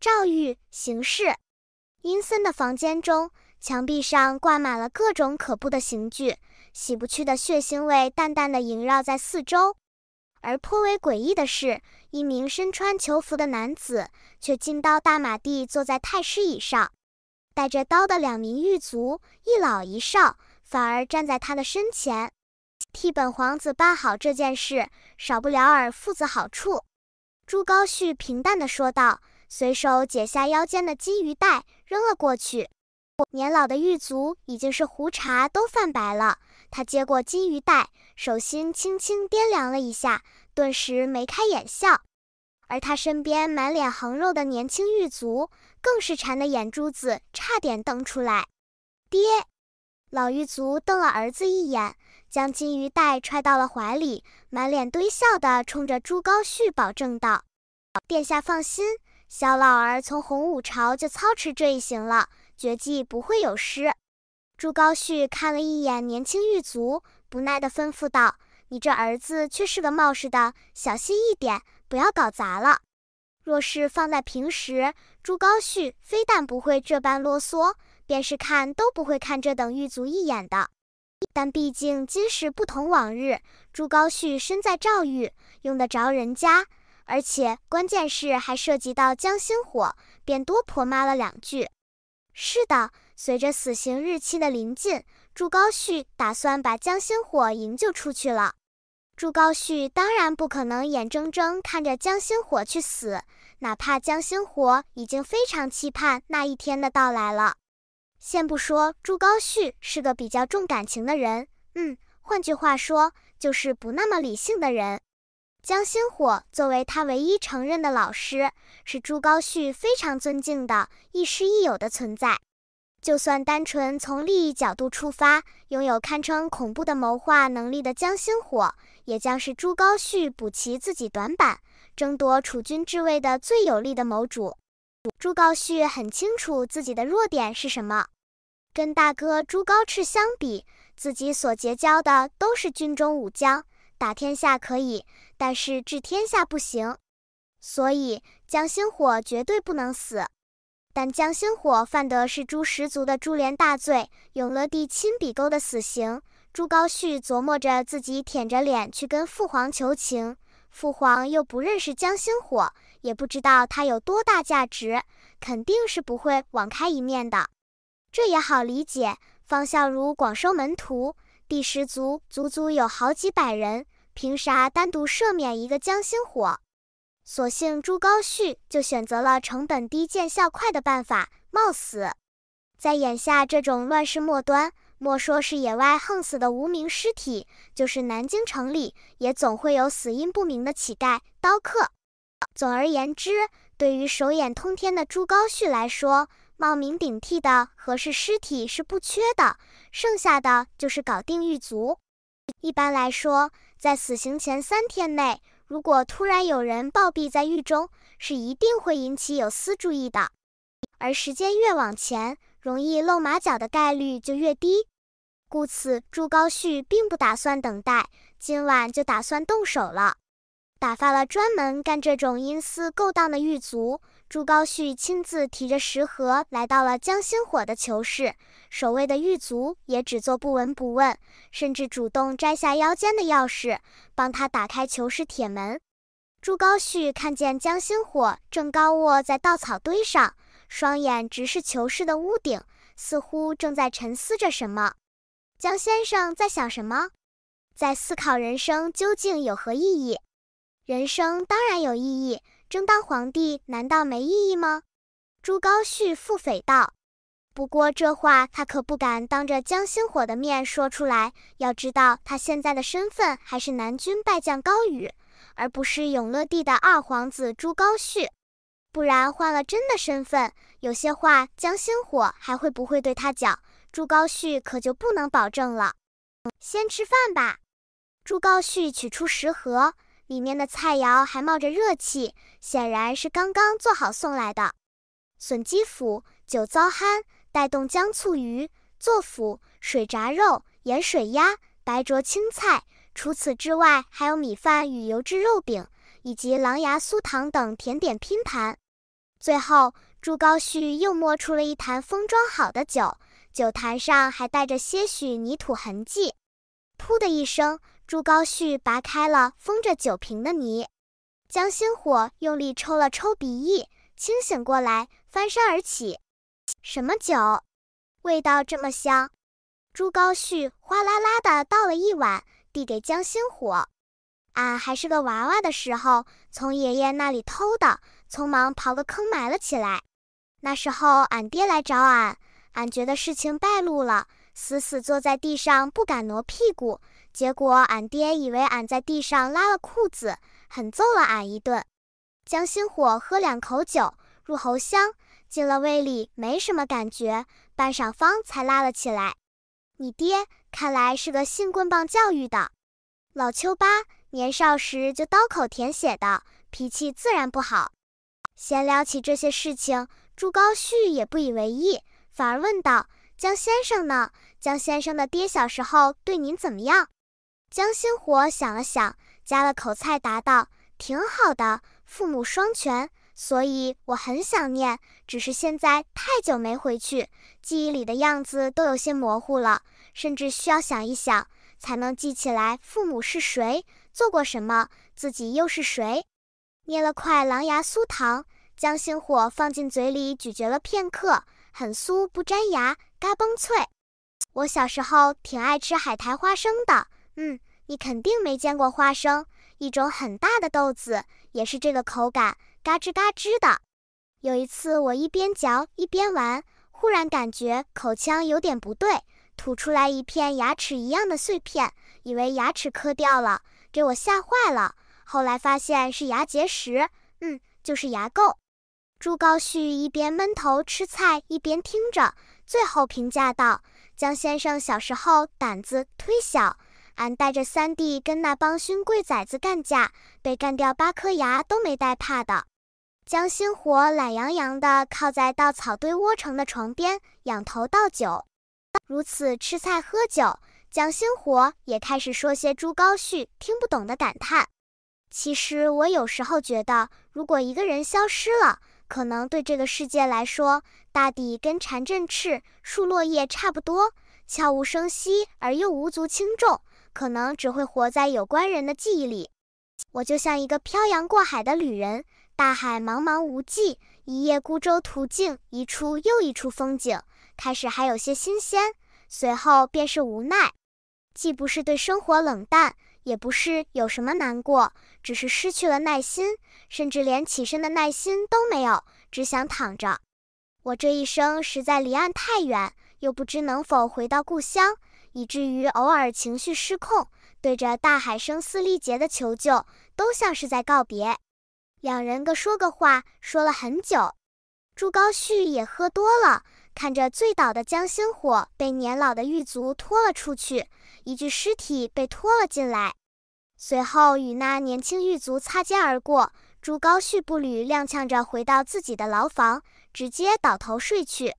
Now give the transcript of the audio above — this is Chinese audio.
赵玉刑事阴森的房间中，墙壁上挂满了各种可怖的刑具，洗不去的血腥味淡淡的萦绕在四周。而颇为诡异的是，一名身穿囚服的男子却金刀大马地坐在太师椅上，带着刀的两名狱卒，一老一少反而站在他的身前，替本皇子办好这件事，少不了尔父子好处。朱高煦平淡地说道。随手解下腰间的金鱼袋，扔了过去。年老的狱卒已经是胡茬都泛白了，他接过金鱼袋，手心轻轻掂量了一下，顿时眉开眼笑。而他身边满脸横肉的年轻狱卒，更是馋得眼珠子差点瞪出来。爹，老狱卒瞪了儿子一眼，将金鱼袋揣到了怀里，满脸堆笑地冲着朱高煦保证道：“殿下放心。”小老儿从洪武朝就操持这一行了，绝技不会有失。朱高煦看了一眼年轻狱卒，不耐地吩咐道：“你这儿子却是个冒失的，小心一点，不要搞砸了。”若是放在平时，朱高煦非但不会这般啰嗦，便是看都不会看这等狱卒一眼的。但毕竟今时不同往日，朱高煦身在诏狱，用得着人家。而且，关键是还涉及到江心火，便多婆骂了两句。是的，随着死刑日期的临近，朱高煦打算把江心火营救出去了。朱高煦当然不可能眼睁睁看着江心火去死，哪怕江心火已经非常期盼那一天的到来了。先不说朱高煦是个比较重感情的人，嗯，换句话说，就是不那么理性的人。江心火作为他唯一承认的老师，是朱高煦非常尊敬的亦师亦友的存在。就算单纯从利益角度出发，拥有堪称恐怖的谋划能力的江心火，也将是朱高煦补齐自己短板、争夺储君之位的最有力的谋主。朱高煦很清楚自己的弱点是什么，跟大哥朱高炽相比，自己所结交的都是军中武将。打天下可以，但是治天下不行，所以江心火绝对不能死。但江心火犯的是朱十族的株连大罪，永乐帝亲笔勾的死刑。朱高煦琢磨着自己舔着脸去跟父皇求情，父皇又不认识江心火，也不知道他有多大价值，肯定是不会网开一面的。这也好理解，方孝孺广收门徒，第十族足足有好几百人。凭啥单独赦免一个江心火？索性朱高煦就选择了成本低、见效快的办法——冒死。在眼下这种乱世末端，莫说是野外横死的无名尸体，就是南京城里也总会有死因不明的乞丐、刀客。总而言之，对于手眼通天的朱高煦来说，冒名顶替的合适尸体是不缺的，剩下的就是搞定狱卒。一般来说，在死刑前三天内，如果突然有人暴毙在狱中，是一定会引起有司注意的。而时间越往前，容易露马脚的概率就越低。故此，朱高煦并不打算等待，今晚就打算动手了。打发了专门干这种阴私勾当的狱卒。朱高煦亲自提着石盒来到了江心火的囚室，守卫的狱卒也只做不闻不问，甚至主动摘下腰间的钥匙，帮他打开囚室铁门。朱高煦看见江心火正高卧在稻草堆上，双眼直视囚室的屋顶，似乎正在沉思着什么。江先生在想什么？在思考人生究竟有何意义？人生当然有意义。争当皇帝难道没意义吗？朱高煦腹诽道。不过这话他可不敢当着江心火的面说出来。要知道他现在的身份还是南军败将高宇，而不是永乐帝的二皇子朱高煦。不然换了真的身份，有些话江心火还会不会对他讲，朱高煦可就不能保证了。先吃饭吧。朱高煦取出食盒。里面的菜肴还冒着热气，显然是刚刚做好送来的。笋鸡脯、酒糟酣、带动姜醋鱼、做腐、水炸肉、盐水鸭、白灼青菜。除此之外，还有米饭与油脂肉饼，以及狼牙酥糖等甜点拼盘。最后，朱高煦又摸出了一坛封装好的酒，酒坛上还带着些许泥土痕迹。噗的一声。朱高煦拔开了封着酒瓶的泥，江心火用力抽了抽鼻翼，清醒过来，翻身而起。什么酒？味道这么香！朱高煦哗啦啦的倒了一碗，递给江心火。俺还是个娃娃的时候，从爷爷那里偷的，匆忙刨个坑埋了起来。那时候俺爹来找俺，俺觉得事情败露了。死死坐在地上，不敢挪屁股，结果俺爹以为俺在地上拉了裤子，狠揍了俺一顿。江心火喝两口酒，入喉香，进了胃里没什么感觉，半晌方才拉了起来。你爹看来是个信棍棒教育的。老秋八年少时就刀口舔血的，脾气自然不好。闲聊起这些事情，朱高煦也不以为意，反而问道：“江先生呢？”江先生的爹小时候对您怎么样？江心火想了想，夹了口菜答道：“挺好的，父母双全，所以我很想念。只是现在太久没回去，记忆里的样子都有些模糊了，甚至需要想一想才能记起来父母是谁，做过什么，自己又是谁。”捏了块狼牙酥糖，江心火放进嘴里咀嚼了片刻，很酥不粘牙，嘎嘣脆。我小时候挺爱吃海苔花生的，嗯，你肯定没见过花生，一种很大的豆子，也是这个口感，嘎吱嘎吱的。有一次我一边嚼一边玩，忽然感觉口腔有点不对，吐出来一片牙齿一样的碎片，以为牙齿磕掉了，给我吓坏了。后来发现是牙结石，嗯，就是牙垢。朱高煦一边闷头吃菜一边听着，最后评价道。江先生小时候胆子忒小，俺带着三弟跟那帮勋贵崽子干架，被干掉八颗牙都没带怕的。江星火懒洋洋地靠在稻草堆窝成的床边，仰头倒酒，如此吃菜喝酒，江星火也开始说些朱高煦听不懂的感叹。其实我有时候觉得，如果一个人消失了，可能对这个世界来说，大抵跟蝉振翅、树落叶差不多，悄无声息而又无足轻重。可能只会活在有关人的记忆里。我就像一个漂洋过海的旅人，大海茫茫无际，一叶孤舟途径一处又一处风景。开始还有些新鲜，随后便是无奈。既不是对生活冷淡，也不是有什么难过。只是失去了耐心，甚至连起身的耐心都没有，只想躺着。我这一生实在离岸太远，又不知能否回到故乡，以至于偶尔情绪失控，对着大海声嘶力竭的求救，都像是在告别。两人各说个话，说了很久。朱高煦也喝多了，看着醉倒的江星火被年老的狱卒拖了出去，一具尸体被拖了进来。随后与那年轻狱卒擦肩而过，朱高煦步履踉跄着回到自己的牢房，直接倒头睡去。